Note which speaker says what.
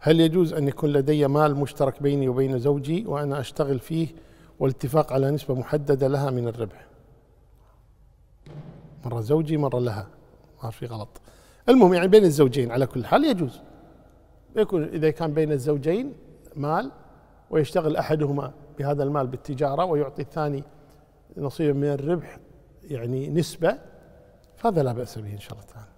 Speaker 1: هل يجوز أن يكون لدي مال مشترك بيني وبين زوجي وأنا أشتغل فيه والاتفاق على نسبة محددة لها من الربح مرة زوجي مرة لها ما في غلط المهم يعني بين الزوجين على كل حال يجوز يكون إذا كان بين الزوجين مال ويشتغل أحدهما بهذا المال بالتجارة ويعطي الثاني نصيب من الربح يعني نسبة فهذا لا بأس به إن شاء الله تعالى